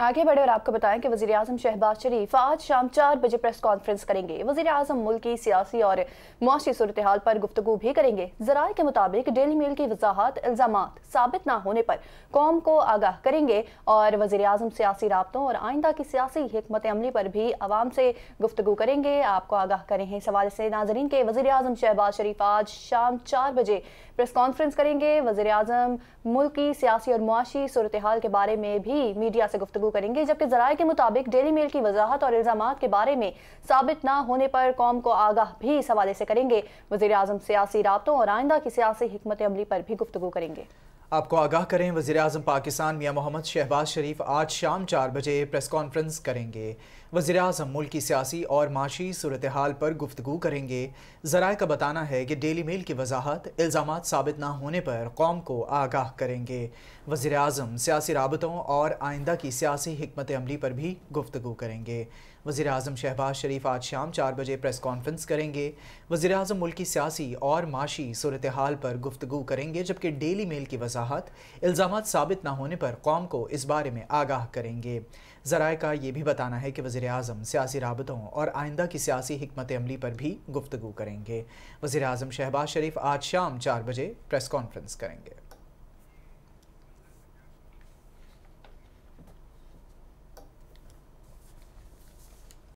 आगे बढ़े और आपको बताएं कि वजी अजम शहबाज शरीफ आज शाम चार बजे प्रेस कॉन्फ्रेंस करेंगे वजी अजम मुल्क की सियासी और मुआशी सूरत हाल पर गुफ्तु भी करेंगे जरा के मुताबिक डेली मेल की वजाहत इल्जाम साबित ना होने पर कौम को आगाह करेंगे और वजी अजम सियासी रबतों और आइंदा की सियासी हमत अमली पर भी आवाम से गुफ्तु करेंगे आपको आगाह करें हैं सवाल से नाजरीन के वजी अजम शहबाज शरीफ आज शाम चार बजे प्रेस कॉन्फ्रेंस करेंगे वजी अजम मुल्क की सियासी और मुआशी सूरत हाल के बारे में भी मीडिया से गुफ्तु गुफ्तु करेंगे जबकि जराये के मुताबिक डेली मेल की वजाहत और इल्जाम के बारे में साबित न होने पर कौम को आगाह भी इस हवाले से करेंगे वजी अजम सियासी रातों और आइंदा की सियासी हमत अमली पर भी गुफ्तु करेंगे आपको आगाह करें वज़ी अजम पाकिस्तान मियाँ मोहम्मद शहबाज शरीफ आज शाम चार बजे प्रेस कॉन्फ्रेंस करेंगे वजी अजम मुल्क की सियासी और माशी सूरत हाल पर गुफ्तु करेंगे जराए का बताना है कि डेली मेल की वजाहत इल्ज़ाम साबित ना होने पर कौम को आगाह करेंगे वजीर अजम सियासी रबतों और आइंदा की सियासी हमत अमली पर भी गुफ्तु करेंगे वजी अजम शहबाज शरीफ आज शाम चार बजे प्रेस कॉन्फ्रेंस करेंगे वजी अजम मुल्क की सियासी और माशी सूरत हाल पर गुफ्तु करेंगे जबकि डेली मेल की वजह वजाहत इल्ज़ाम साबित न होने पर कौम को इस बारे में आगाह करेंगे जराए का ये भी बताना है कि वज़ी अजम सियासी रबतों और आइंदा की सियासी हमत अमली पर भी गुफ्तु करेंगे वज़ी अजम शहबाज शरीफ आज शाम चार बजे प्रेस कॉन्फ्रेंस करेंगे